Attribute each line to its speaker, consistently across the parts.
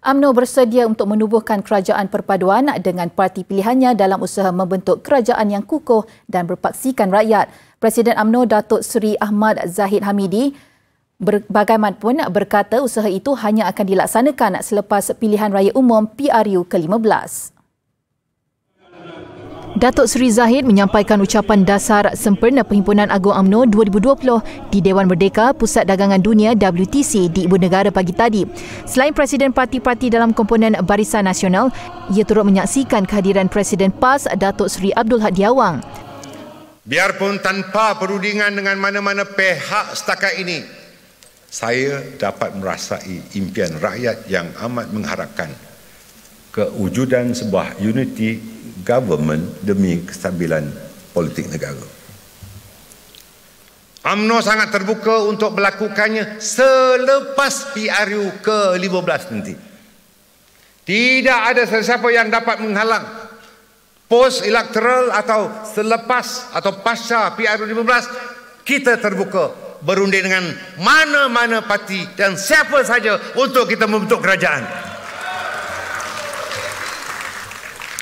Speaker 1: UMNO bersedia untuk menubuhkan kerajaan perpaduan dengan parti pilihannya dalam usaha membentuk kerajaan yang kukuh dan berpaksikan rakyat. Presiden UMNO Datuk Seri Ahmad Zahid Hamidi bagaimanapun berkata usaha itu hanya akan dilaksanakan selepas pilihan raya umum PRU ke-15. Datuk Seri Zahid menyampaikan ucapan dasar sempena Perhimpunan Agung AMNO 2020 di Dewan Merdeka Pusat Dagangan Dunia WTC di Ibu Negara pagi tadi. Selain Presiden parti-parti dalam komponen Barisan Nasional, ia turut menyaksikan kehadiran Presiden PAS Datuk Seri Abdul Hadi Awang.
Speaker 2: Biarpun tanpa perundingan dengan mana-mana pihak setakat ini, saya dapat merasai impian rakyat yang amat mengharapkan kewujudan sebuah unity government demi kestabilan politik negara. Amno sangat terbuka untuk melakukannya selepas PRU ke-15 nanti. Tidak ada sesiapa yang dapat menghalang post electoral atau selepas atau pasca PRU 15 kita terbuka berunding dengan mana-mana parti dan siapa saja untuk kita membentuk kerajaan.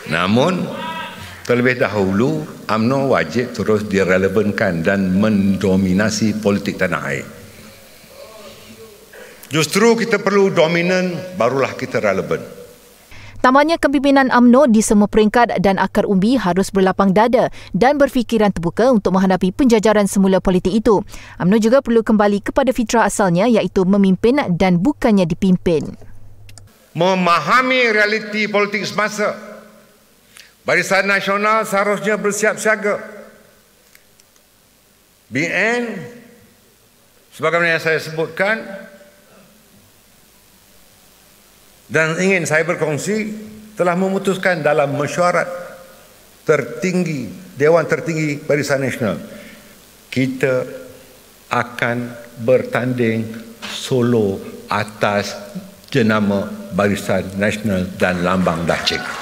Speaker 2: Namun terlebih dahulu UMNO wajib terus direlevankan dan mendominasi politik tanah air. Justru kita perlu dominan barulah kita relevan.
Speaker 1: Tambahnya kepimpinan UMNO di semua peringkat dan akar umbi harus berlapang dada dan berfikiran terbuka untuk menghadapi penjajaran semula politik itu. UMNO juga perlu kembali kepada fitrah asalnya iaitu memimpin dan bukannya dipimpin.
Speaker 2: Memahami realiti politik semasa Barisan Nasional seharusnya bersiap siaga. BN sebagaimana yang saya sebutkan dan ingin saya berkongsi telah memutuskan dalam mesyuarat tertinggi Dewan Tertinggi Barisan Nasional kita akan bertanding solo atas jenama Barisan Nasional dan Lambang Dacik.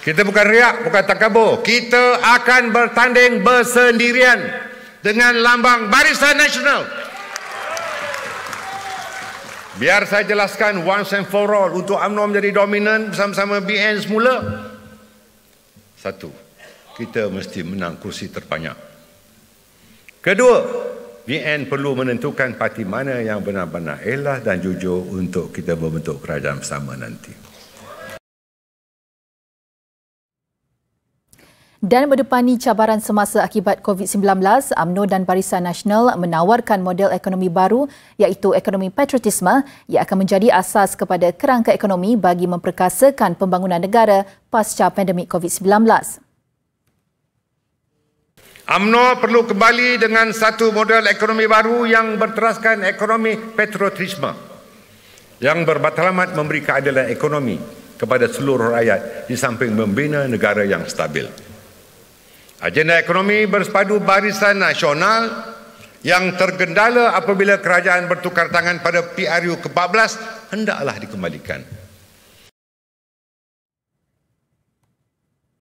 Speaker 2: Kita bukan riak, bukan takabur. Kita akan bertanding bersendirian dengan lambang Barisan Nasional. Biar saya jelaskan once and for all untuk UMNO menjadi dominan bersama-sama BN semula. Satu, kita mesti menang kursi terbanyak. Kedua, BN perlu menentukan parti mana yang benar-benar elah dan jujur untuk kita membentuk kerajaan bersama nanti.
Speaker 1: Dan berdepani cabaran semasa akibat COVID-19, UMNO dan Barisan Nasional menawarkan model ekonomi baru iaitu ekonomi patriotisme yang akan menjadi asas kepada kerangka ekonomi bagi memperkasakan pembangunan negara pasca pandemik COVID-19.
Speaker 2: UMNO perlu kembali dengan satu model ekonomi baru yang berteraskan ekonomi patriotisme yang berbatalamat memberi keadilan ekonomi kepada seluruh rakyat di samping membina negara yang stabil. Agenda ekonomi bersepadu barisan nasional yang tergendala apabila kerajaan bertukar tangan pada PRU ke-14 hendaklah dikembalikan.